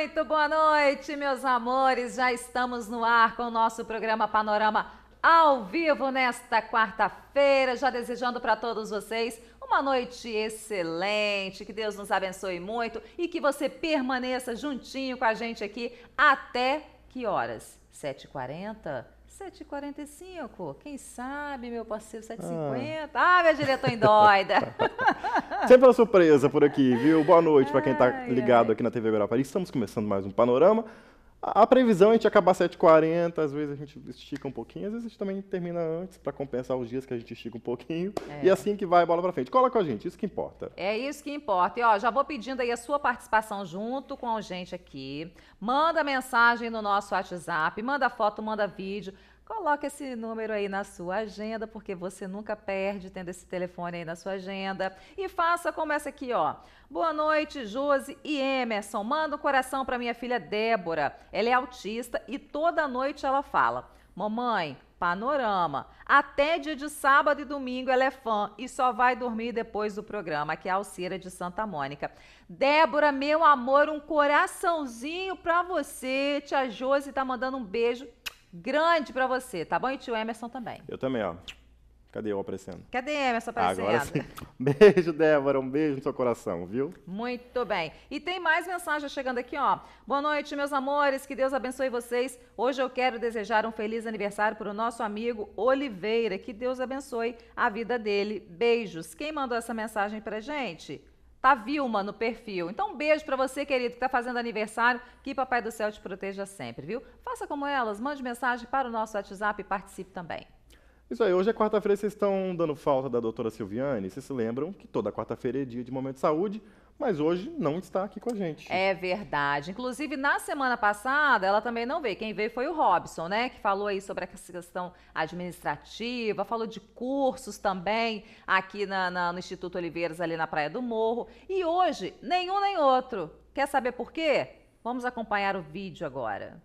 Muito boa noite, meus amores. Já estamos no ar com o nosso programa Panorama ao vivo nesta quarta-feira. Já desejando para todos vocês uma noite excelente, que Deus nos abençoe muito e que você permaneça juntinho com a gente aqui até que horas? 7h40? 7h45, Quem sabe, meu parceiro, 7,50. Ah, ah minha diretor doida. Sempre uma surpresa por aqui, viu? Boa noite para quem está ligado ai. aqui na TV Guarapari. Estamos começando mais um panorama. A, previsão é a gente acabar 7h40, às vezes a gente estica um pouquinho, às vezes a gente também termina antes para compensar os dias que a gente estica um pouquinho. É. E é assim que vai a bola para frente. Cola com a gente, isso que importa. É isso que importa. E ó, já vou pedindo aí a sua participação junto com a gente aqui. Manda mensagem no nosso WhatsApp, manda foto, manda vídeo. Coloque esse número aí na sua agenda, porque você nunca perde tendo esse telefone aí na sua agenda. E faça como essa aqui, ó. Boa noite, Josi e Emerson. Manda um coração para minha filha Débora. Ela é autista e toda noite ela fala: Mamãe, Panorama. Até dia de sábado e domingo ela é fã e só vai dormir depois do programa, que é a Alcira de Santa Mônica. Débora, meu amor, um coraçãozinho para você. Tia Josi tá mandando um beijo grande para você, tá bom? E tio Emerson também. Eu também, ó. Cadê eu aparecendo? Cadê Emerson ah, aparecendo? Agora sim. Beijo, Débora. Um beijo no seu coração, viu? Muito bem. E tem mais mensagem chegando aqui, ó. Boa noite, meus amores. Que Deus abençoe vocês. Hoje eu quero desejar um feliz aniversário para o nosso amigo Oliveira. Que Deus abençoe a vida dele. Beijos. Quem mandou essa mensagem pra gente? Tá Vilma no perfil. Então, um beijo para você, querido, que tá fazendo aniversário. Que Papai do Céu te proteja sempre, viu? Faça como elas, mande mensagem para o nosso WhatsApp e participe também. Isso aí, hoje é quarta-feira, vocês estão dando falta da doutora Silviane, vocês se lembram que toda quarta-feira é dia de Momento de Saúde, mas hoje não está aqui com a gente. É verdade. Inclusive, na semana passada, ela também não veio. Quem veio foi o Robson, né? Que falou aí sobre essa questão administrativa, falou de cursos também aqui na, na, no Instituto Oliveiras, ali na Praia do Morro. E hoje, nenhum nem outro. Quer saber por quê? Vamos acompanhar o vídeo agora.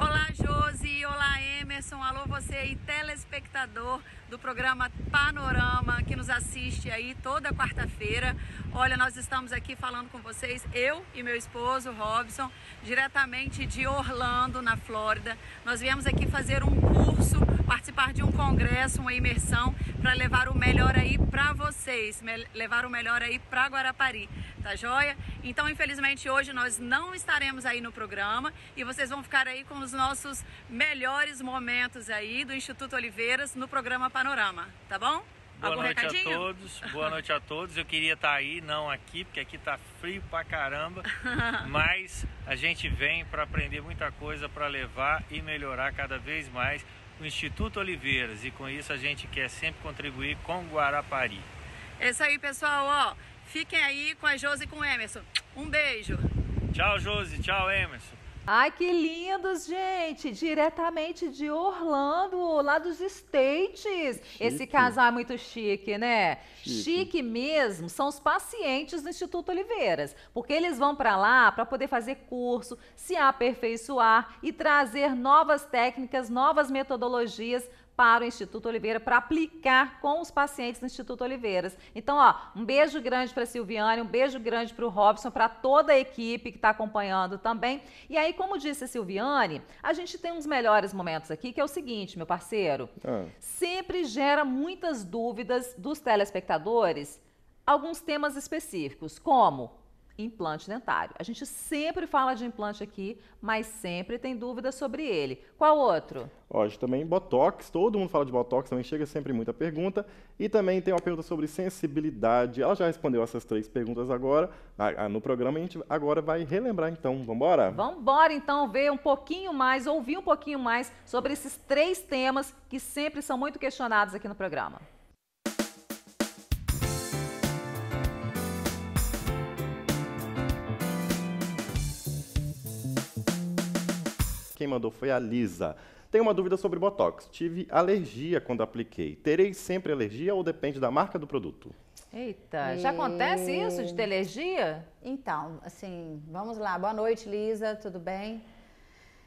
Olá, Josi. Olá, Emerson, alô você aí, telespectador do programa Panorama, que nos assiste aí toda quarta-feira. Olha, nós estamos aqui falando com vocês, eu e meu esposo Robson, diretamente de Orlando, na Flórida. Nós viemos aqui fazer um curso, participar de um congresso, uma imersão, para levar o melhor aí para vocês, levar o melhor aí para Guarapari, tá joia? Então, infelizmente, hoje nós não estaremos aí no programa e vocês vão ficar aí com os nossos melhores momentos aí do Instituto Oliveiras no programa Panorama panorama, tá bom? Boa Algum noite recadinho? a todos, boa noite a todos. Eu queria estar tá aí, não aqui, porque aqui tá frio pra caramba, mas a gente vem para aprender muita coisa para levar e melhorar cada vez mais o Instituto Oliveiras e com isso a gente quer sempre contribuir com Guarapari. É isso aí, pessoal, ó. Fiquem aí com a Josi e com o Emerson. Um beijo. Tchau, Josi. Tchau, Emerson. Ai, que lindos, gente! Diretamente de Orlando, lá dos States. Chique. Esse casal é muito chique, né? Chique. chique mesmo são os pacientes do Instituto Oliveiras, porque eles vão para lá para poder fazer curso, se aperfeiçoar e trazer novas técnicas, novas metodologias para o Instituto Oliveira para aplicar com os pacientes do Instituto Oliveiras. Então, ó, um beijo grande para a Silviane, um beijo grande para o Robson, para toda a equipe que está acompanhando também. E aí, como disse a Silviane, a gente tem uns melhores momentos aqui, que é o seguinte, meu parceiro. Ah. Sempre gera muitas dúvidas dos telespectadores alguns temas específicos, como implante dentário. A gente sempre fala de implante aqui, mas sempre tem dúvidas sobre ele. Qual outro? Hoje também botox, todo mundo fala de botox, também chega sempre muita pergunta. E também tem uma pergunta sobre sensibilidade. Ela já respondeu essas três perguntas agora ah, ah, no programa e a gente agora vai relembrar então. Vamos embora? Vamos embora então ver um pouquinho mais, ouvir um pouquinho mais sobre esses três temas que sempre são muito questionados aqui no programa. Quem mandou foi a Lisa. Tenho uma dúvida sobre Botox. Tive alergia quando apliquei. Terei sempre alergia ou depende da marca do produto? Eita, já acontece isso de ter alergia? Então, assim, vamos lá. Boa noite, Lisa, tudo bem?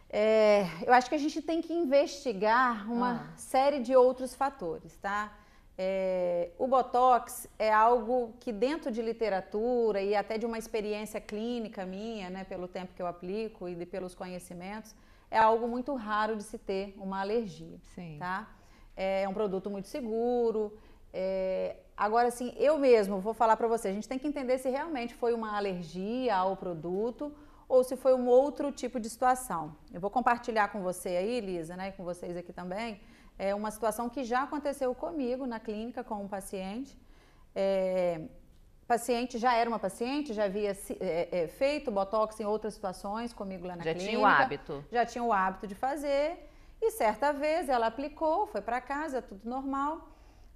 É, eu acho que a gente tem que investigar uma ah. série de outros fatores, tá? É, o Botox é algo que dentro de literatura e até de uma experiência clínica minha, né, pelo tempo que eu aplico e de, pelos conhecimentos, é algo muito raro de se ter uma alergia, Sim. tá? É um produto muito seguro. É... Agora, assim, eu mesmo vou falar para você, a gente tem que entender se realmente foi uma alergia ao produto ou se foi um outro tipo de situação. Eu vou compartilhar com você aí, Lisa, né, com vocês aqui também, é uma situação que já aconteceu comigo na clínica com um paciente. É, paciente já era uma paciente, já havia é, é, feito botox em outras situações comigo lá na já clínica. Já tinha o hábito. Já tinha o hábito de fazer. E certa vez ela aplicou, foi para casa, tudo normal.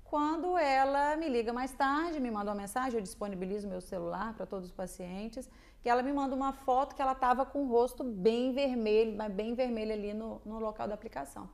Quando ela me liga mais tarde, me manda uma mensagem, eu disponibilizo meu celular para todos os pacientes, que ela me manda uma foto que ela estava com o rosto bem vermelho, mas bem vermelho ali no, no local da aplicação.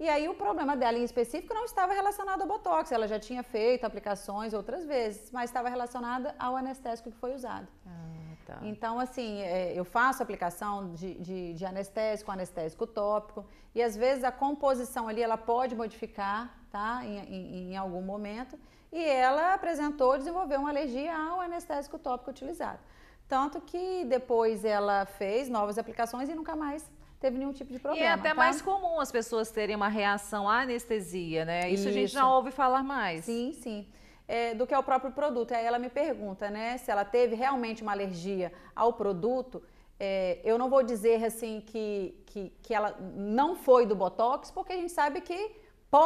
E aí o problema dela em específico não estava relacionado ao botox, ela já tinha feito aplicações outras vezes, mas estava relacionada ao anestésico que foi usado. Ah, tá. Então, assim, é, eu faço aplicação de, de, de, anestésico, anestésico tópico, e às vezes a composição ali ela pode modificar, tá, em, em, em algum momento, e ela apresentou, desenvolveu uma alergia ao anestésico tópico utilizado. Tanto que depois ela fez novas aplicações e nunca mais teve nenhum tipo de problema. E é até tá? mais comum as pessoas terem uma reação à anestesia, né? Isso, Isso. a gente já ouve falar mais. Sim, sim. É, do que ao próprio produto. Aí ela me pergunta, né, se ela teve realmente uma alergia ao produto. É, eu não vou dizer assim que, que, que ela não foi do Botox, porque a gente sabe que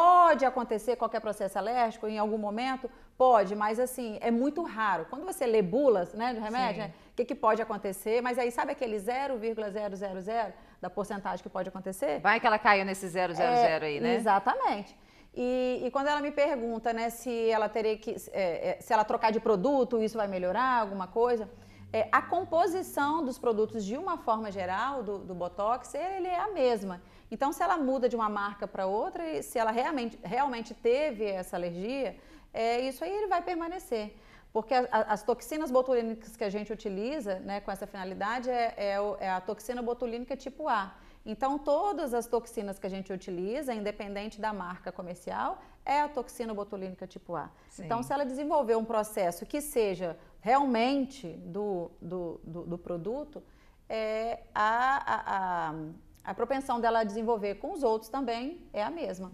Pode acontecer qualquer processo alérgico em algum momento? Pode, mas assim, é muito raro. Quando você lê bulas né, de remédio, né, o né, que, que pode acontecer? Mas aí, sabe aquele 0,000? da porcentagem que pode acontecer. Vai que ela caiu nesse 000 é, aí, né? Exatamente. E, e, quando ela me pergunta, né, se ela teria que, é, é, se ela trocar de produto, isso vai melhorar alguma coisa? É, a composição dos produtos de uma forma geral do, do Botox, ele é a mesma. Então, se ela muda de uma marca para outra e se ela realmente, realmente teve essa alergia, é, isso aí ele vai permanecer porque a, a, as toxinas botulínicas que a gente utiliza né, com essa finalidade é, é, é a toxina botulínica tipo A. Então, todas as toxinas que a gente utiliza, independente da marca comercial, é a toxina botulínica tipo A. Sim. Então, se ela desenvolver um processo que seja realmente do, do, do, do produto, é, a, a, a, a propensão dela desenvolver com os outros também é a mesma.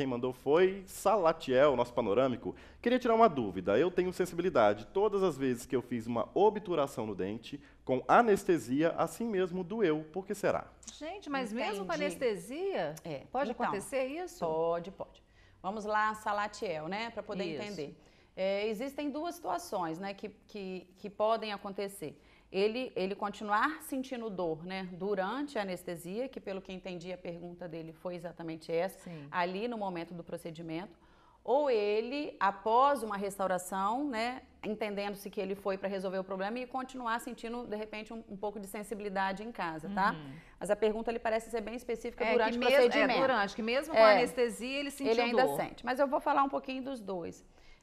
Quem mandou foi Salatiel, nosso panorâmico. Queria tirar uma dúvida. Eu tenho sensibilidade. Todas as vezes que eu fiz uma obturação no dente, com anestesia, assim mesmo doeu. Por que será? Gente, mas Entendi. mesmo com anestesia? É. Pode então, acontecer isso? Pode, pode. Vamos lá, Salatiel, né? Para poder isso. entender. É, existem duas situações né, que, que, que podem acontecer ele, ele continuar sentindo dor, né, durante a anestesia, que pelo que entendi a pergunta dele foi exatamente essa, Sim. ali no momento do procedimento, ou ele, após uma restauração, né, entendendo-se que ele foi para resolver o problema e continuar sentindo, de repente, um, um pouco de sensibilidade em casa, tá? Uhum. Mas a pergunta ele parece ser bem específica é, durante o procedimento. Mesmo, é, durante, que mesmo com é, a anestesia ele sentiu Ele ainda dor. sente, mas eu vou falar um pouquinho dos dois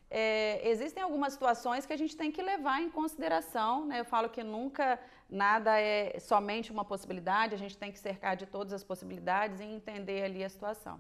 é, existem algumas situações que a gente tem que levar em consideração. Né? Eu falo que nunca nada é somente uma possibilidade, a gente tem que cercar de todas as possibilidades e entender ali a situação.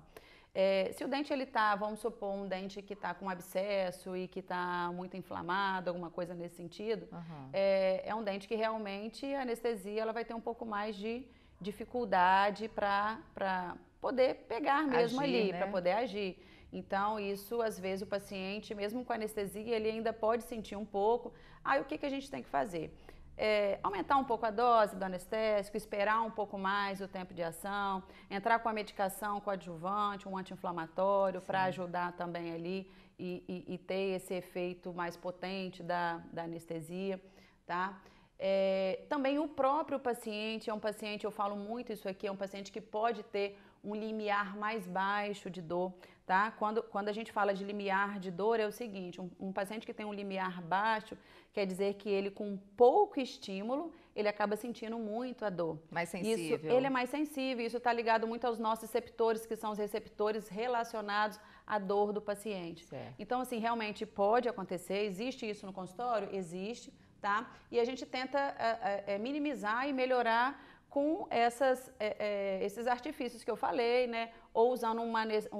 É, se o dente ele tá, vamos supor, um dente que está com abscesso e que está muito inflamado, alguma coisa nesse sentido, uhum. é, é um dente que realmente a anestesia ela vai ter um pouco mais de dificuldade para poder pegar mesmo agir, ali, né? para poder agir. Então, isso às vezes o paciente, mesmo com anestesia, ele ainda pode sentir um pouco. Aí o que, que a gente tem que fazer? É, aumentar um pouco a dose do anestésico, esperar um pouco mais o tempo de ação, entrar com a medicação coadjuvante, um anti-inflamatório para ajudar também ali e, e, e, ter esse efeito mais potente da, da anestesia, tá? É, também o próprio paciente é um paciente, eu falo muito isso aqui, é um paciente que pode ter um limiar mais baixo de dor, tá? Quando, quando a gente fala de limiar de dor, é o seguinte: um, um paciente que tem um limiar baixo quer dizer que ele, com pouco estímulo, ele acaba sentindo muito a dor. Mais sensível. Isso, ele é mais sensível, isso está ligado muito aos nossos receptores, que são os receptores relacionados à dor do paciente. Certo. Então, assim, realmente pode acontecer, existe isso no consultório? Existe tá? E a gente tenta é, é, minimizar e melhorar com essas, é, esses artifícios que eu falei, né? Ou usando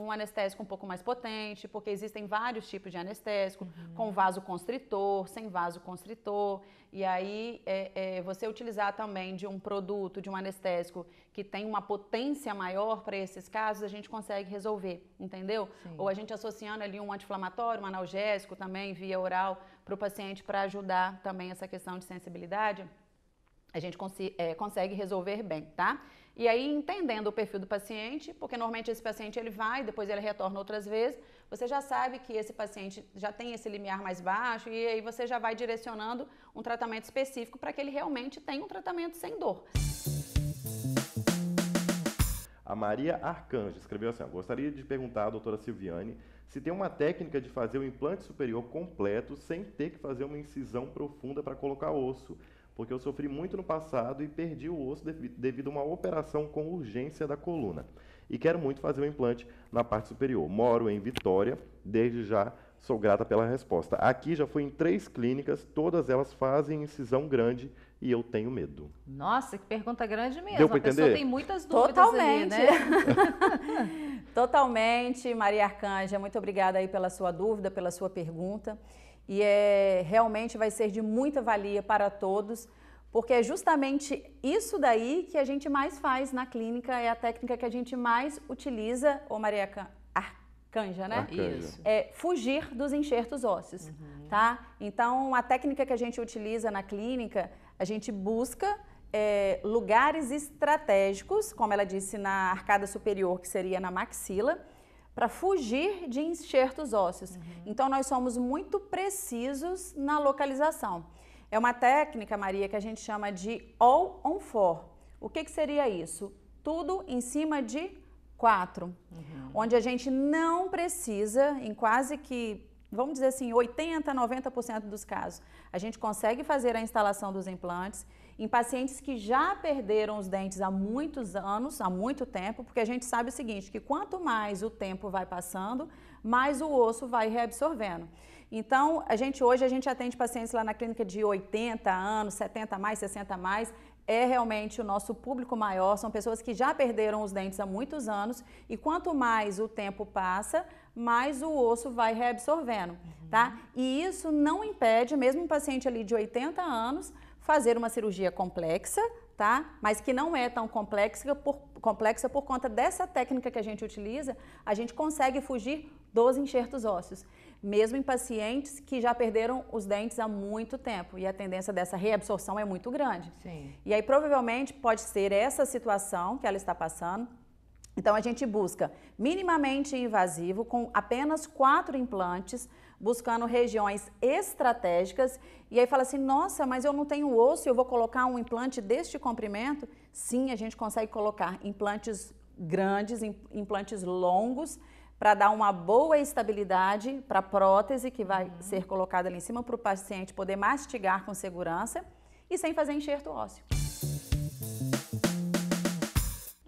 um anestésico um pouco mais potente, porque existem vários tipos de anestésico, uhum. com vaso constritor, sem vaso constritor. E aí, é, é, você utilizar também de um produto, de um anestésico que tem uma potência maior para esses casos, a gente consegue resolver, entendeu? Sim. Ou a gente associando ali um anti-inflamatório, um analgésico também via oral para o paciente para ajudar também essa questão de sensibilidade, a gente é, consegue resolver bem, tá? E aí, entendendo o perfil do paciente, porque normalmente esse paciente ele vai, depois ele retorna outras vezes, você já sabe que esse paciente já tem esse limiar mais baixo e aí você já vai direcionando um tratamento específico para que ele realmente tenha um tratamento sem dor. A Maria Arcanjo escreveu assim: gostaria de perguntar à doutora Silviane se tem uma técnica de fazer o implante superior completo sem ter que fazer uma incisão profunda para colocar osso, porque eu sofri muito no passado e perdi o osso devido a uma operação com urgência da coluna. E quero muito fazer o um implante na parte superior. Moro em Vitória, desde já sou grata pela resposta. Aqui já fui em três clínicas, todas elas fazem incisão grande e eu tenho medo. Nossa, que pergunta grande mesmo. Deu pra entender? A pessoa tem muitas dúvidas Totalmente. Ali, né? Totalmente, Maria Arcanja, muito obrigada aí pela sua dúvida, pela sua pergunta. E é, realmente vai ser de muita valia para todos, porque é justamente isso daí que a gente mais faz na clínica, é a técnica que a gente mais utiliza, ô Maria Arcanja, né? Arcanja. Isso. É fugir dos enxertos ósseos, uhum. tá? Então, a técnica que a gente utiliza na clínica a gente busca é, lugares estratégicos, como ela disse, na arcada superior, que seria na maxila, para fugir de enxertos ósseos. Uhum. Então, nós somos muito precisos na localização. É uma técnica, Maria, que a gente chama de all on four. O que, que seria isso? Tudo em cima de quatro, uhum. onde a gente não precisa, em quase que vamos dizer assim, 80, 90% dos casos, a gente consegue fazer a instalação dos implantes em pacientes que já perderam os dentes há muitos anos, há muito tempo, porque a gente sabe o seguinte, que quanto mais o tempo vai passando, mais o osso vai reabsorvendo. Então, a gente hoje a gente atende pacientes lá na clínica de 80 anos, 70 mais, 60 mais, é realmente o nosso público maior, são pessoas que já perderam os dentes há muitos anos e quanto mais o tempo passa, mais o osso vai reabsorvendo, uhum. tá? E isso não impede, mesmo um paciente ali de 80 anos, fazer uma cirurgia complexa, tá? Mas que não é tão complexa por, complexa por conta dessa técnica que a gente utiliza, a gente consegue fugir dos enxertos ósseos, mesmo em pacientes que já perderam os dentes há muito tempo e a tendência dessa reabsorção é muito grande. Sim. E aí provavelmente pode ser essa situação que ela está passando, então a gente busca minimamente invasivo com apenas quatro implantes, buscando regiões estratégicas. E aí fala assim: nossa, mas eu não tenho osso, eu vou colocar um implante deste comprimento? Sim, a gente consegue colocar implantes grandes, implantes longos, para dar uma boa estabilidade para a prótese que vai uhum. ser colocada ali em cima para o paciente poder mastigar com segurança e sem fazer enxerto ósseo.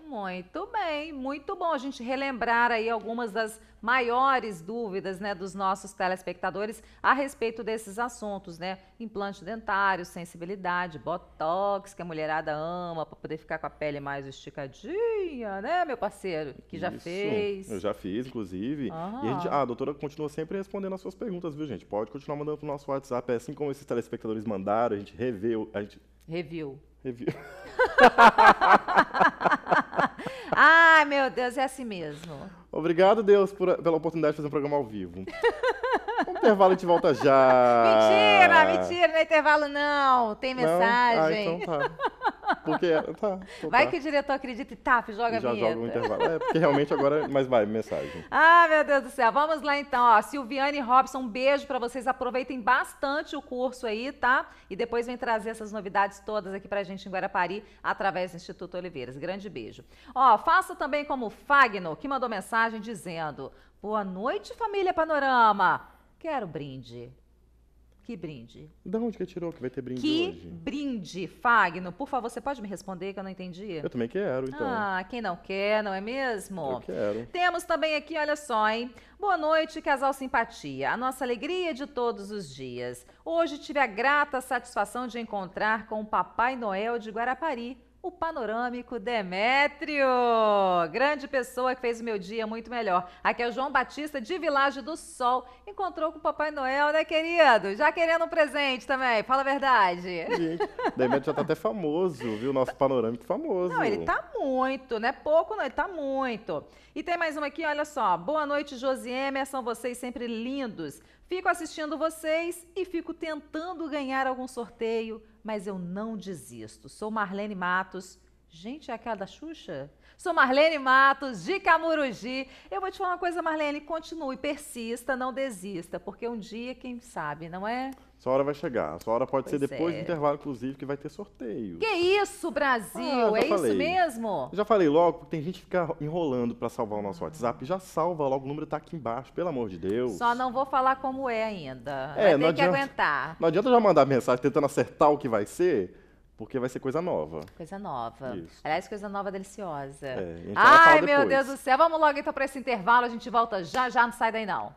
Muito bem, muito bom a gente relembrar aí algumas das maiores dúvidas né, dos nossos telespectadores a respeito desses assuntos, né? Implante dentário, sensibilidade, botox, que a mulherada ama para poder ficar com a pele mais esticadinha, né, meu parceiro? Que já Isso, fez. Eu já fiz, inclusive. E a, gente, ah. a, doutora continua sempre respondendo as suas perguntas, viu, gente? Pode continuar mandando pro nosso WhatsApp, é assim como esses telespectadores mandaram, a gente reveu. A gente... Review. Review. Ai, meu Deus, é assim mesmo. Obrigado, Deus, por, pela oportunidade de fazer um programa ao vivo. O intervalo de volta já. Mentira, mentira, não é intervalo não. Tem mensagem. Não? Ah, então tá. Porque, tá, então vai tá. que o diretor acredita e tap, joga e já a minha. Já joga o intervalo. É, porque realmente agora, é mas vai, mensagem. Ah, meu Deus do céu. Vamos lá então, ó. Silviane Robson, um beijo para vocês. Aproveitem bastante o curso aí, tá? E depois vem trazer essas novidades todas aqui pra gente em Guarapari, através do Instituto Oliveiras. Grande beijo. Ó, faça também como o Fagno, que mandou mensagem dizendo: Boa noite, família Panorama. Quero brinde. Que brinde? Da onde que tirou que vai ter brinde que hoje? Que brinde, Fagno? Por favor, você pode me responder que eu não entendi? Eu também quero, então. Ah, quem não quer, não é mesmo? Eu quero. Temos também aqui, olha só, hein? Boa noite, casal Simpatia. A nossa alegria de todos os dias. Hoje tive a grata satisfação de encontrar com o Papai Noel de Guarapari o panorâmico Demétrio, grande pessoa que fez o meu dia muito melhor. Aqui é o João Batista de Vilagem do Sol, encontrou com o Papai Noel, né, querido? Já querendo um presente também, fala a verdade. Gente, Demétrio já tá até famoso, viu? Nosso panorâmico famoso. Não, ele tá muito, né? Pouco não, ele tá muito. E tem mais uma aqui, olha só. Boa noite, Josi Emerson, vocês sempre lindos. Fico assistindo vocês e fico tentando ganhar algum sorteio mas eu não desisto. Sou Marlene Matos. Gente, é aquela da Xuxa? Sou Marlene Matos, de Camurugi. Eu vou te falar uma coisa, Marlene, continue, persista, não desista, porque um dia, quem sabe, não é? Sua hora vai chegar. sua hora pode pois ser depois é. do intervalo, inclusive, que vai ter sorteio. Que isso, Brasil? Ah, é falei. isso mesmo? Já falei logo, porque tem gente que fica enrolando para salvar o nosso WhatsApp. Já salva logo, o número tá aqui embaixo, pelo amor de Deus. Só não vou falar como é ainda. É, vai ter adianta, que aguentar. Não adianta já mandar mensagem tentando acertar o que vai ser. Porque vai ser coisa nova. Coisa nova. Isso. Aliás, coisa nova deliciosa. É, Ai, meu Deus do céu. Vamos logo então para esse intervalo. A gente volta já já. Não sai daí, não.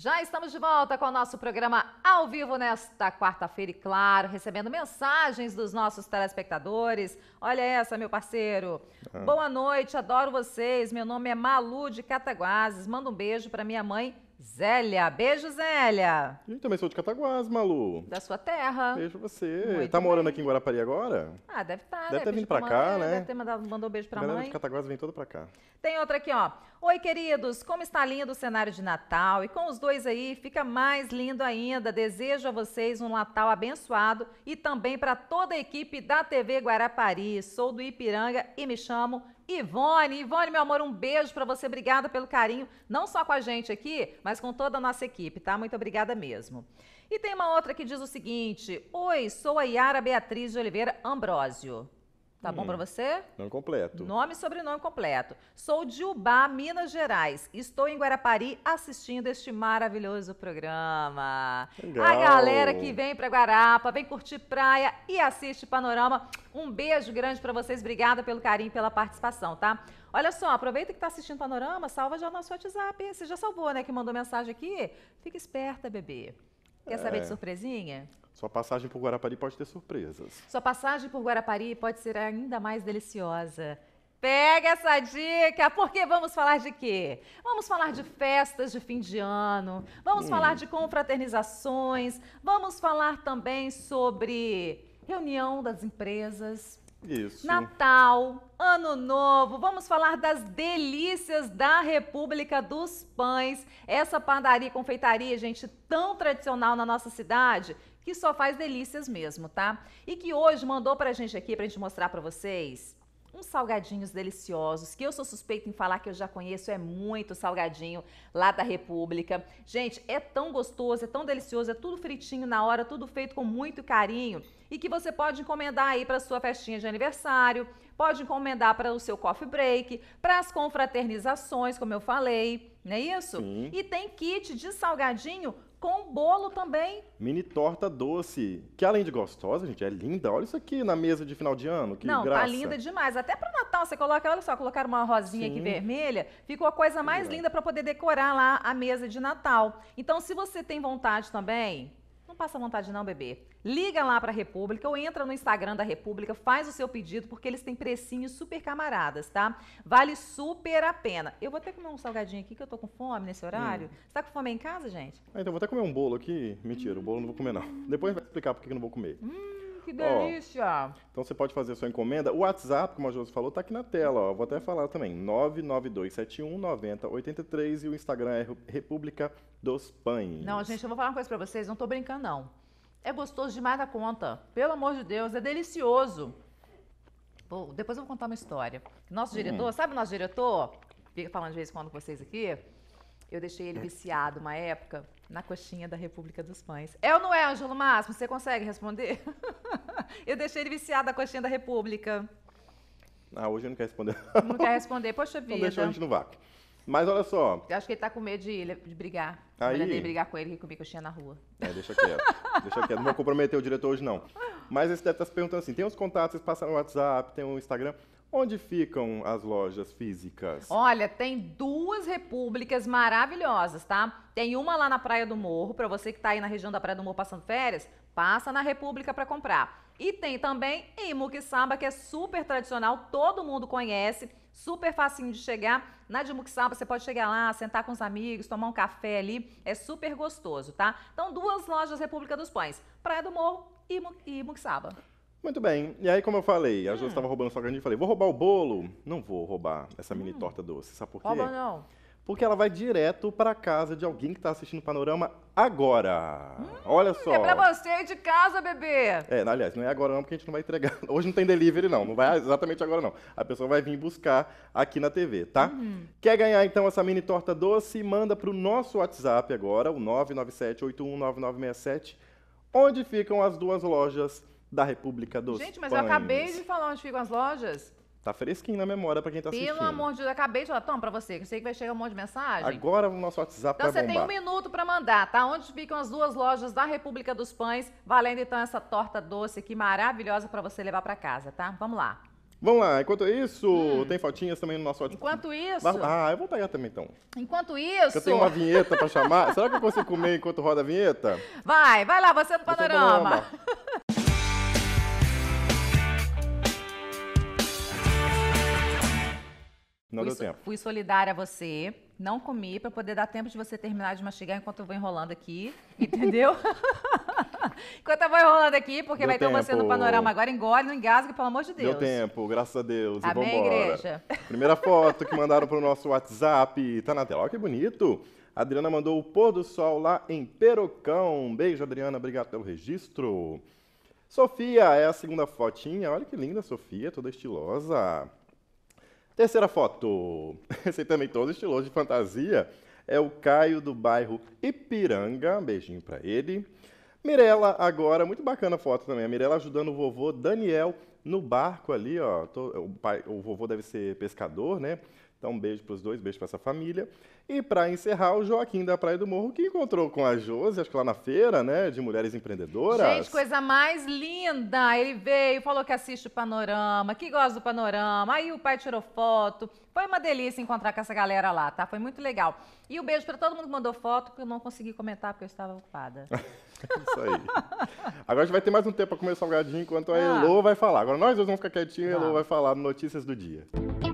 Já estamos de volta com o nosso programa ao vivo nesta quarta-feira, e claro, recebendo mensagens dos nossos telespectadores. Olha essa, meu parceiro. Ah. Boa noite, adoro vocês. Meu nome é Malu de Cataguases. Manda um beijo para minha mãe, Zélia. Beijo, Zélia. Eu também sou de Cataguases, Malu. Da sua terra. Beijo você. Muito tá bem. morando aqui em Guarapari agora? Ah, deve estar. Tá, deve estar vindo para cá, né? Deve ter mandado, mandou um beijo para a mãe. de Cataguases vem todo para cá. Tem outra aqui, ó. Oi, queridos! Como está lindo o cenário de Natal? E com os dois aí, fica mais lindo ainda. Desejo a vocês um Natal abençoado e também para toda a equipe da TV Guarapari. Sou do Ipiranga e me chamo Ivone. Ivone, meu amor, um beijo para você. Obrigada pelo carinho, não só com a gente aqui, mas com toda a nossa equipe, tá? Muito obrigada mesmo. E tem uma outra que diz o seguinte: Oi, sou a Yara Beatriz de Oliveira Ambrósio. Tá hum, bom para você? Nome completo. Nome e sobrenome completo. Sou de Ubá, Minas Gerais. Estou em Guarapari assistindo este maravilhoso programa. Legal. A galera que vem para Guarapa, vem curtir praia e assiste Panorama. Um beijo grande para vocês. Obrigada pelo carinho, pela participação, tá? Olha só, aproveita que tá assistindo Panorama, salva já o nosso WhatsApp. Você já salvou, né, que mandou mensagem aqui? Fica esperta, bebê. Quer é. saber de é. surpresinha? Sua passagem por Guarapari pode ter surpresas. Sua passagem por Guarapari pode ser ainda mais deliciosa. Pega essa dica, porque vamos falar de quê? Vamos falar de festas de fim de ano, vamos hum. falar de confraternizações, vamos falar também sobre reunião das empresas. Isso. Natal, Ano Novo, vamos falar das delícias da República dos Pães. Essa padaria confeitaria, gente, tão tradicional na nossa cidade, que só faz delícias mesmo, tá? E que hoje mandou pra gente aqui, pra gente mostrar pra vocês, uns salgadinhos deliciosos, que eu sou suspeita em falar que eu já conheço, é muito salgadinho lá da República. Gente, é tão gostoso, é tão delicioso, é tudo fritinho na hora, tudo feito com muito carinho e que você pode encomendar aí para sua festinha de aniversário, pode encomendar para o seu coffee break, para as confraternizações, como eu falei, não é isso? Sim. E tem kit de salgadinho com bolo também. Mini torta doce, que além de gostosa, gente, é linda. Olha isso aqui na mesa de final de ano, que Não, tá graça. tá linda demais. Até para Natal você coloca, olha só, colocaram uma rosinha Sim. aqui vermelha, ficou a coisa mais é. linda para poder decorar lá a mesa de Natal. Então, se você tem vontade também passa vontade não, bebê. Liga lá para a República ou entra no Instagram da República, faz o seu pedido, porque eles têm precinhos super camaradas, tá? Vale super a pena. Eu vou até comer um salgadinho aqui, que eu tô com fome nesse horário. Hum. Você tá com fome aí em casa, gente? Ah, então vou até comer um bolo aqui. Mentira, hum. o bolo não vou comer não. Depois vai explicar por que não vou comer. Hum que delícia! Ó, então você pode fazer sua encomenda. O WhatsApp, como a Josi falou, tá aqui na tela. Ó. Vou até falar também. 99271 9083 e o Instagram é República dos Pães. Não, gente, eu vou falar uma coisa para vocês. Não tô brincando, não. É gostoso demais da conta. Pelo amor de Deus, é delicioso. depois eu vou contar uma história. Nosso hum. diretor, hum. sabe o nosso diretor? Fica falando de vez em quando com vocês aqui. Eu deixei ele é. viciado uma época na coxinha da República dos Pães. É ou não é, Ângelo Máximo? Você consegue responder? eu deixei ele viciado na coxinha da República. Ah, hoje eu não quero responder. Não quer responder, poxa vida. Não deixa a gente no vácuo. Mas olha só. Eu acho que ele tá com medo de, de brigar. Aí... Eu dei brigar com ele que comi coxinha na rua. É, deixa quieto. deixa quieto. Não vou comprometer o diretor hoje, não. Mas esse deve estar tá se perguntando assim: tem os contatos, vocês passam no WhatsApp, tem o Instagram. Onde ficam as lojas físicas? Olha, tem duas repúblicas maravilhosas, tá? Tem uma lá na Praia do Morro, para você que está aí na região da Praia do Morro passando férias, passa na República para comprar. E tem também em Muquissaba, que é super tradicional, todo mundo conhece, super facinho de chegar. Na de Muquissaba você pode chegar lá, sentar com os amigos, tomar um café ali, é super gostoso, tá? Então duas lojas República dos Pães, Praia do Morro e, Mu muito bem. E aí, como eu falei, a Jô estava hum. roubando sua grande e falei, vou roubar o bolo. Não vou roubar essa mini hum. torta doce. Sabe por quê? Rouba não. Porque ela vai direto para casa de alguém que está assistindo o Panorama agora. Hum, Olha só. É para você de casa, bebê. É, aliás, não é agora não, porque a gente não vai entregar. Hoje não tem delivery não, não vai exatamente agora não. A pessoa vai vir buscar aqui na TV, tá? Uhum. Quer ganhar então essa mini torta doce? Manda para o nosso WhatsApp agora, o 997 onde ficam as duas lojas da República dos Gente, mas Pães. eu acabei de falar onde ficam as lojas. Tá fresquinho na memória pra quem tá assistindo. Pelo amor de Deus, acabei de falar. Toma pra você, que eu sei que vai chegar um monte de mensagem. Agora o nosso WhatsApp então, vai Então você tem um minuto pra mandar, tá? Onde ficam as duas lojas da República dos Pães, valendo então essa torta doce aqui maravilhosa pra você levar pra casa, tá? Vamos lá. Vamos lá, enquanto isso, hum. tem fotinhas também no nosso WhatsApp. Enquanto isso. Ah, eu vou pegar também então. Enquanto isso. Eu tenho uma vinheta para chamar. Será que eu consigo comer enquanto roda a vinheta? Vai, vai lá, você no tá panorama. Você no panorama. Não fui, deu tempo. Fui solidária a você. Não comi para poder dar tempo de você terminar de mastigar enquanto eu vou enrolando aqui, entendeu? enquanto eu vou enrolando aqui, porque deu vai ter você no panorama agora, engole, não engasgue, pelo amor de Deus. Deu tempo, graças a Deus. Amém, e vambora. igreja. Primeira foto que mandaram para o nosso WhatsApp, tá na tela, olha que bonito. A Adriana mandou o pôr do sol lá em Perocão. Um beijo, Adriana, obrigado pelo registro. Sofia é a segunda fotinha, olha que linda, Sofia, toda estilosa. Terceira foto. Esse também todo estiloso de fantasia. É o Caio do bairro Ipiranga. Um beijinho para ele. Mirela agora, muito bacana a foto também. A Mirela ajudando o vovô Daniel no barco ali, ó. Tô, o, pai, o vovô deve ser pescador, né? Então um beijo para os dois, beijo para essa família. E para encerrar, o Joaquim da Praia do Morro, que encontrou com a Josi, acho que lá na feira, né, de mulheres empreendedoras. Gente, coisa mais linda! Ele veio, falou que assiste o Panorama, que gosta do Panorama, aí o pai tirou foto. Foi uma delícia encontrar com essa galera lá, tá? Foi muito legal. E um beijo para todo mundo que mandou foto, que eu não consegui comentar porque eu estava ocupada. Isso aí. Agora a gente vai ter mais um tempo para comer salgadinho, enquanto a ah. vai falar. Agora nós dois vamos ficar quietinhos e a Elo vai falar notícias do dia. Música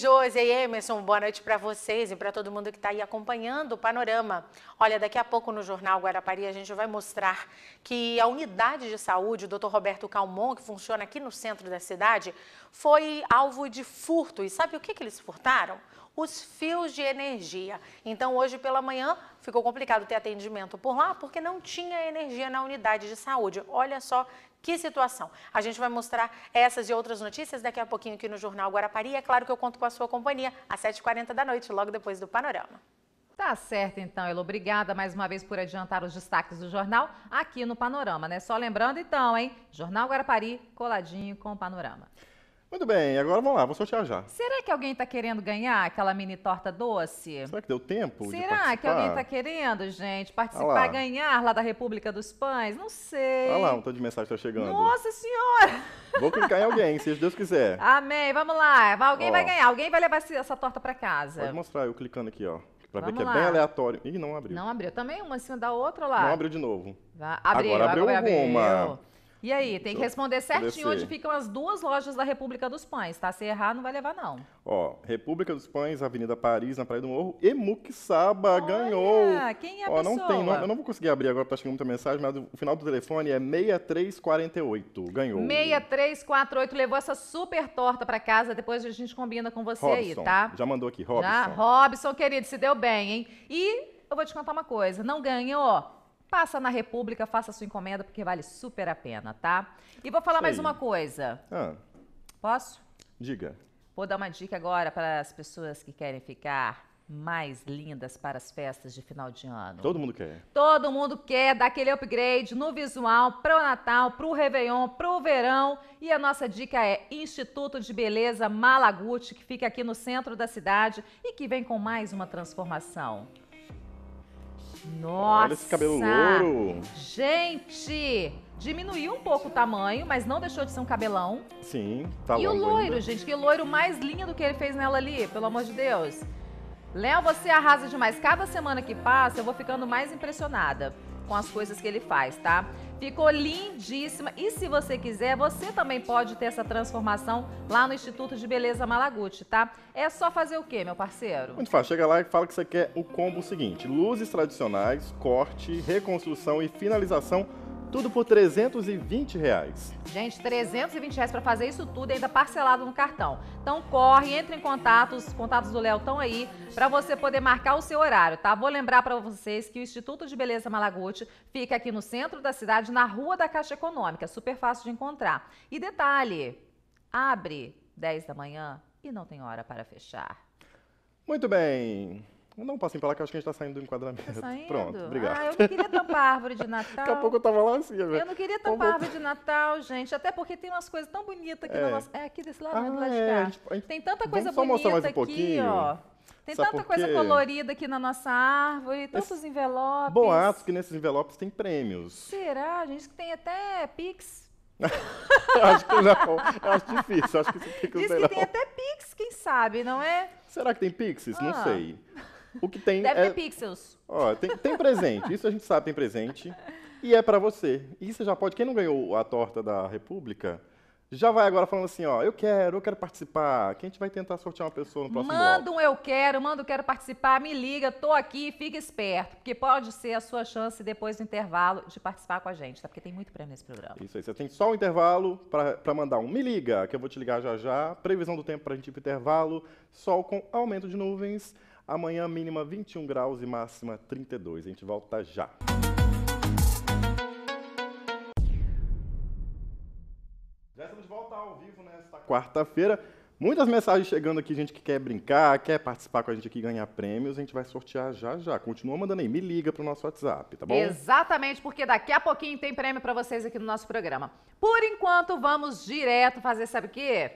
Josi e Emerson, boa noite para vocês e para todo mundo que está aí acompanhando o panorama. Olha, daqui a pouco no Jornal Guarapari a gente vai mostrar que a unidade de saúde, o Dr. Roberto Calmon, que funciona aqui no centro da cidade, foi alvo de furto. E sabe o que, que eles furtaram? os fios de energia. Então, hoje pela manhã, ficou complicado ter atendimento por lá porque não tinha energia na unidade de saúde. Olha só que situação. A gente vai mostrar essas e outras notícias daqui a pouquinho aqui no Jornal Guarapari. É claro que eu conto com a sua companhia às 7h40 da noite, logo depois do Panorama. Tá certo então, Elo. Obrigada mais uma vez por adiantar os destaques do jornal aqui no Panorama, né? Só lembrando então, hein? Jornal Guarapari coladinho com o Panorama. Muito bem, agora vamos lá, vou sortear já. Será que alguém está querendo ganhar aquela mini torta doce? Será que deu tempo? Será de que alguém está querendo, gente, participar, e ganhar lá da República dos Pães? Não sei. Olha lá, um tanto de mensagem está chegando. Nossa Senhora! Vou clicar em alguém, se Deus quiser. Amém, vamos lá. Alguém ó. vai ganhar, alguém vai levar essa torta para casa. Pode mostrar eu clicando aqui, ó. Pra Vamos ver que é lá. é bem aleatório. Ih, não abriu. Não abriu. Também uma em cima da outra lá. Não abriu de novo. Vai. Abriu, agora abriu, alguma. Abriu. E aí, tem que então, responder certinho onde ficam as duas lojas da República dos Pães, tá? Se errar, não vai levar, não. Ó, República dos Pães, Avenida Paris, na Praia do Morro, e Muxaba ganhou. quem é a Ó, não tem, não, eu não vou conseguir abrir agora, tá chegando muita mensagem, mas o final do telefone é 6348, ganhou. 6348, levou essa super torta pra casa, depois a gente combina com você Robson, aí, tá? já mandou aqui, Robson. Já, Robson, querido, se deu bem, hein? E eu vou te contar uma coisa, não ganhou passa na República, faça sua encomenda, porque vale super a pena, tá? E vou falar mais uma coisa. Ah. Posso? Diga. Vou dar uma dica agora para as pessoas que querem ficar mais lindas para as festas de final de ano. Todo mundo quer. Todo mundo quer dar aquele upgrade no visual para o Natal, para o Réveillon, para o verão. E a nossa dica é Instituto de Beleza Malaguti, que fica aqui no centro da cidade e que vem com mais uma transformação. Nossa! Olha esse cabelo louro! Gente! Diminuiu um pouco o tamanho, mas não deixou de ser um cabelão. Sim, tá E o loiro, ainda. gente, que loiro mais lindo que ele fez nela ali, pelo amor de Deus. Léo, você arrasa demais. Cada semana que passa, eu vou ficando mais impressionada com as coisas que ele faz, tá? Ficou lindíssima. E se você quiser, você também pode ter essa transformação lá no Instituto de Beleza Malaguti, tá? É só fazer o quê, meu parceiro? Muito fácil. Chega lá e fala que você quer o combo seguinte: luzes tradicionais, corte, reconstrução e finalização tudo por 320 reais. Gente, 320 reais para fazer isso tudo e ainda parcelado no cartão. Então corre, entre em contato, os contatos do Léo estão aí para você poder marcar o seu horário, tá? Vou lembrar para vocês que o Instituto de Beleza Malaguti fica aqui no centro da cidade, na Rua da Caixa Econômica, super fácil de encontrar. E detalhe, abre 10 da manhã e não tem hora para fechar. Muito bem. Não, passem lá que acho que a gente está saindo do enquadramento. Tá saindo? Pronto, obrigado. Ah, eu não queria tampar a árvore de Natal. Daqui a pouco eu estava lá assim. Eu não queria tampar a árvore de Natal, gente, até porque tem umas coisas tão bonitas aqui é. na nossa... É aqui desse lado, ah, do lado de é, cá. Tipo, gente, Tem tanta coisa Vamos bonita só mostrar mais um pouquinho. aqui, ó. Tem Sabe tanta coisa colorida aqui na nossa árvore, tantos Esse... envelopes. Boatos que nesses envelopes tem prêmios. Será? A gente que tem até Pix. acho que já acho difícil, acho que isso fica Diz que tem até Pix, quem sabe, não é? Será que tem Pix? Ah. Não sei. O que tem Deve é... ter pixels. Ó, tem, tem presente, isso a gente sabe, tem presente. E é para você. E você já pode, quem não ganhou a torta da República, já vai agora falando assim, ó, eu quero, eu quero participar, que a gente vai tentar sortear uma pessoa no próximo Manda bloco. um eu quero, manda eu quero participar, me liga, tô aqui, fica esperto, porque pode ser a sua chance depois do intervalo de participar com a gente, tá? Porque tem muito prêmio nesse programa. Isso aí, você tem só o um intervalo para mandar um me liga, que eu vou te ligar já já, previsão do tempo pra gente ir pro intervalo, sol com aumento de nuvens, Amanhã, mínima 21 graus e máxima 32. A gente volta já. Já estamos de volta ao vivo nesta né? quarta-feira. Muitas mensagens chegando aqui, gente que quer brincar, quer participar com a gente aqui ganhar prêmios. A gente vai sortear já já. Continua mandando aí, me liga para o nosso WhatsApp, tá bom? Exatamente, porque daqui a pouquinho tem prêmio para vocês aqui no nosso programa. Por enquanto, vamos direto fazer, sabe o quê?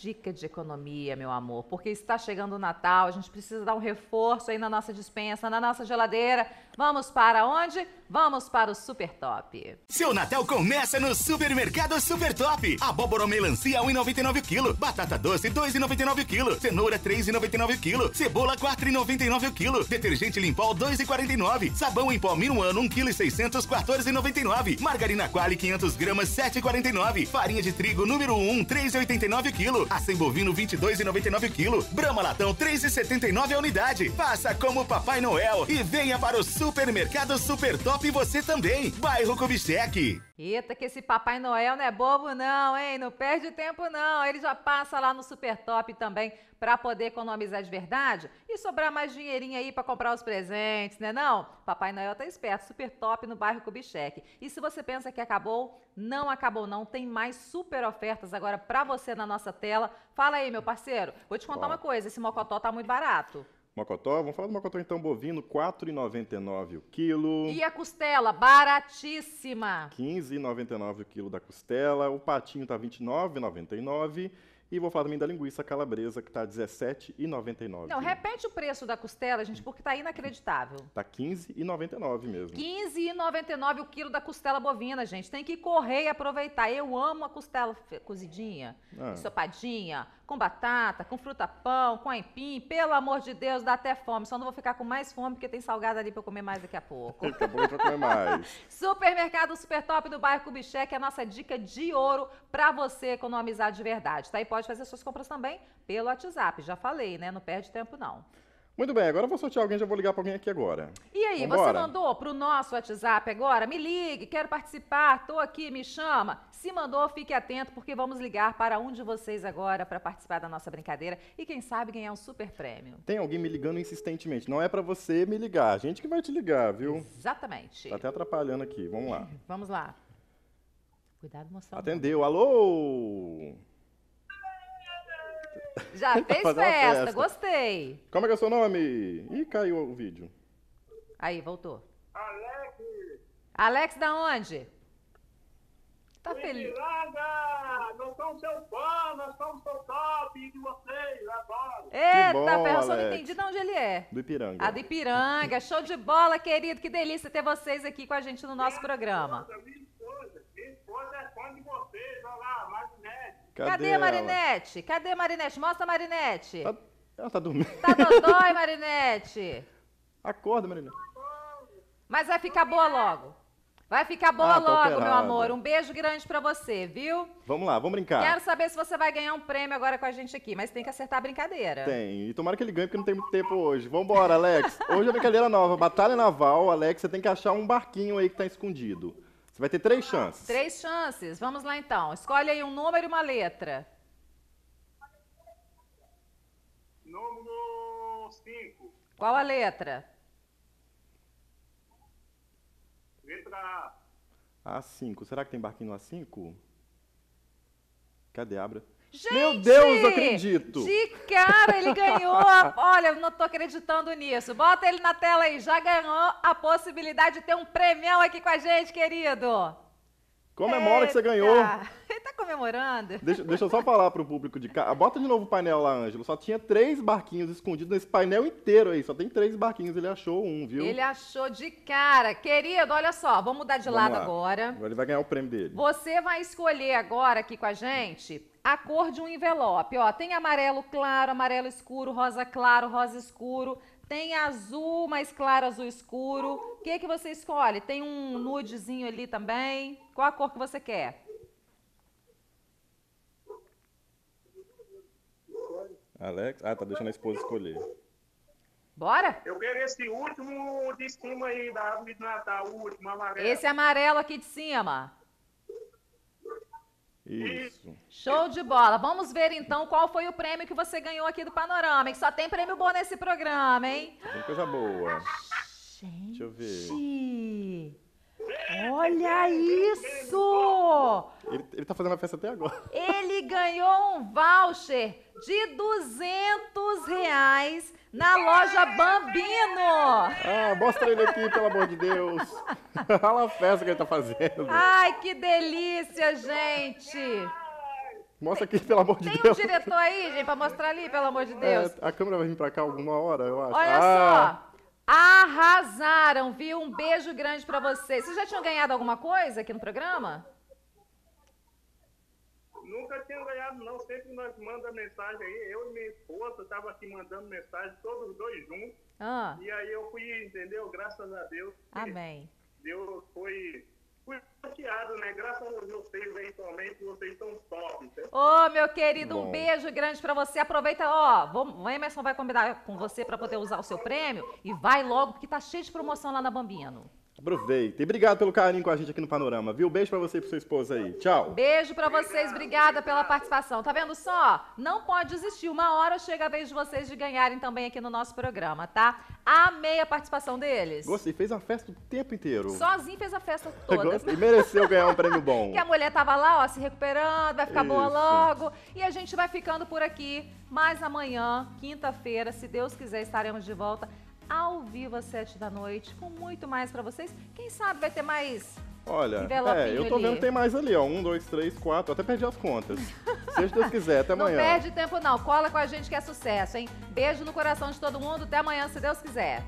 dica de economia, meu amor, porque está chegando o Natal, a gente precisa dar um reforço aí na nossa dispensa, na nossa geladeira. Vamos para onde? Vamos para o Super Top. Seu Natal começa no Supermercado Super Top. Abóbora ou melancia 1,99 kg, batata doce 2,99 kg, cenoura 3,99 kg, cebola 4,99 kg, detergente limpol 2,49, sabão em pó minuano 1 kg 600 margarina quali 500 gramas 7,49, farinha de trigo número 1 3,89 kg, acém bovino 22,99 kg, brama latão 3,79 a unidade. Faça como Papai Noel e venha para o Supermercado Super Top e você também, bairro Kubitschek. Eita, que esse Papai Noel não é bobo não, hein? Não perde tempo não. Ele já passa lá no Super Top também para poder economizar de verdade e sobrar mais dinheirinho aí para comprar os presentes, né não? Papai Noel tá esperto, Super Top no bairro Kubitschek. E se você pensa que acabou, não acabou não. Tem mais super ofertas agora para você na nossa tela. Fala aí, meu parceiro. Vou te contar Bom. uma coisa, esse mocotó tá muito barato. Mocotó, vamos falar do mocotó então bovino, 4,99 o quilo. E a costela, baratíssima. 15,99 o quilo da costela, o patinho tá 29,99 e vou falar também da linguiça calabresa que tá 17,99. Não, repete o preço da costela, gente, porque tá inacreditável. Tá 15,99 mesmo. 15,99 o quilo da costela bovina, gente. Tem que correr e aproveitar. Eu amo a costela cozidinha, ah. ensopadinha, com batata, com fruta-pão, com aipim. Pelo amor de Deus, dá até fome. Só não vou ficar com mais fome, porque tem salgado ali para comer mais daqui a pouco. Daqui a para comer mais. Supermercado Super Top do bairro Kubitschek, é a nossa dica de ouro para você economizar de verdade. Tá? E pode fazer suas compras também pelo WhatsApp. Já falei, né? Não perde tempo, não. Muito bem, agora eu vou sortear alguém, já vou ligar para alguém aqui agora. E aí, Vambora? você mandou para o nosso WhatsApp agora? Me ligue, quero participar, estou aqui, me chama. Se mandou, fique atento, porque vamos ligar para um de vocês agora para participar da nossa brincadeira e quem sabe ganhar um super prêmio. Tem alguém me ligando insistentemente, não é para você me ligar, a gente que vai te ligar, viu? Exatamente. Está até atrapalhando aqui, vamos lá. vamos lá. Cuidado, moçada. Atendeu, alô? Já fez festa, festa, gostei. Como é que é o seu nome? Ih, caiu o vídeo. Aí, voltou. Alex! Alex da onde? Tá feliz. Piranga! Nós somos seu fã, nós somos seu top de vocês agora. Eita, bom, perra, eu só não entendi de onde ele é. Do Ipiranga. Ah, do Ipiranga. Show de bola, querido. Que delícia ter vocês aqui com a gente no nosso minha programa. minha esposa, minha esposa é fã de vocês. Cadê, Cadê a Marinete? Cadê a Marinete? Mostra a Marinete. Tá... Ela tá dormindo. Tá dodói, Marinete. Acorda, Marinete. Mas vai ficar boa logo. Vai ficar boa ah, tá logo, meu amor. Um beijo grande para você, viu? Vamos lá, vamos brincar. Quero saber se você vai ganhar um prêmio agora com a gente aqui, mas tem que acertar a brincadeira. Tem. E tomara que ele ganhe, porque não tem muito tempo hoje. Vambora, Alex. Hoje é brincadeira nova. Batalha naval, Alex, você tem que achar um barquinho aí que tá escondido. Você vai ter três ah, chances. Três chances. Vamos lá então. Escolhe aí um número e uma letra. Número 5. Qual a letra? Letra A. A5. Será que tem barquinho no A5? Cadê? Abra. Gente, Meu Deus, acredito! De cara, ele ganhou. A... Olha, não estou acreditando nisso. Bota ele na tela aí. Já ganhou a possibilidade de ter um prêmio aqui com a gente, querido. Comemora Eita. que você ganhou. Ele tá comemorando. Deixa, deixa eu só falar pro público de cá. Bota de novo o painel lá, Ângelo. Só tinha três barquinhos escondidos nesse painel inteiro aí. Só tem três barquinhos. Ele achou um, viu? Ele achou de cara. Querido, olha só. Vamos mudar de vamos lado lá. agora. Agora ele vai ganhar o prêmio dele. Você vai escolher agora aqui com a gente a cor de um envelope. Ó, tem amarelo claro, amarelo escuro, rosa claro, rosa escuro. Tem azul mais claro, azul escuro. O que, que você escolhe? Tem um nudezinho ali também. Qual a cor que você quer? Alex? Ah, tá deixando a esposa escolher. Bora? Eu quero esse último de cima aí da árvore de Natal, o último amarelo. Esse amarelo aqui de cima. Isso. Show de bola. Vamos ver então qual foi o prêmio que você ganhou aqui do Panorama, que só tem prêmio bom nesse programa, hein? Tem coisa boa. Gente. Deixa eu ver. Olha isso! Ele, ele tá fazendo a festa até agora. Ele ganhou um vale voucher de 200 reais na loja Bambino. Ah, mostra ele aqui, pelo amor de Deus. Olha a festa que ele tá fazendo. Ai, que delícia, gente. Mostra aqui, pelo amor de Tem Deus. Tem um diretor aí, gente, pra mostrar ali, pelo amor de é, Deus. É, a câmera vai vir pra cá alguma hora, eu acho. Olha ah. só. Arrasaram, viu? Um beijo grande para vocês. Vocês já tinham ganhado alguma coisa aqui no programa? Nunca tinha ganhado, não. Sempre nós manda mensagem aí. Eu e minha esposa tava aqui mandando mensagem, todos dois juntos. Ah. E aí eu fui, entendeu? Graças a Deus. Amém. Deus foi fui sorteado, né? Graças a vocês aí vocês estão top. Ô, oh, meu querido, Bom. um beijo grande para você. Aproveita, ó, vamos, o Emerson vai combinar com você para poder usar o seu prêmio e vai logo, porque tá cheio de promoção lá na Bambino. Aproveita. E obrigado pelo carinho com a gente aqui no Panorama, viu? Beijo para você e pra sua esposa aí. Tchau. Beijo para vocês. Obrigada pela participação. Tá vendo só? Não pode desistir. Uma hora chega a vez de vocês de ganharem também aqui no nosso programa, tá? Amei a participação deles. Gostei. Fez a festa o tempo inteiro. Sozinho fez a festa toda. E mereceu ganhar um prêmio bom. que a mulher tava lá, ó, se recuperando, vai ficar Isso. boa logo. E a gente vai ficando por aqui. Mas amanhã, quinta-feira, se Deus quiser, estaremos de volta ao vivo às 7 da noite, com muito mais para vocês. Quem sabe vai ter mais. Olha, é, eu tô ali. vendo que tem mais ali, ó. Um, dois, três, quatro, até perdi as contas. Se Deus quiser, até amanhã. Não perde tempo não, cola com a gente que é sucesso, hein? Beijo no coração de todo mundo, até amanhã, se Deus quiser.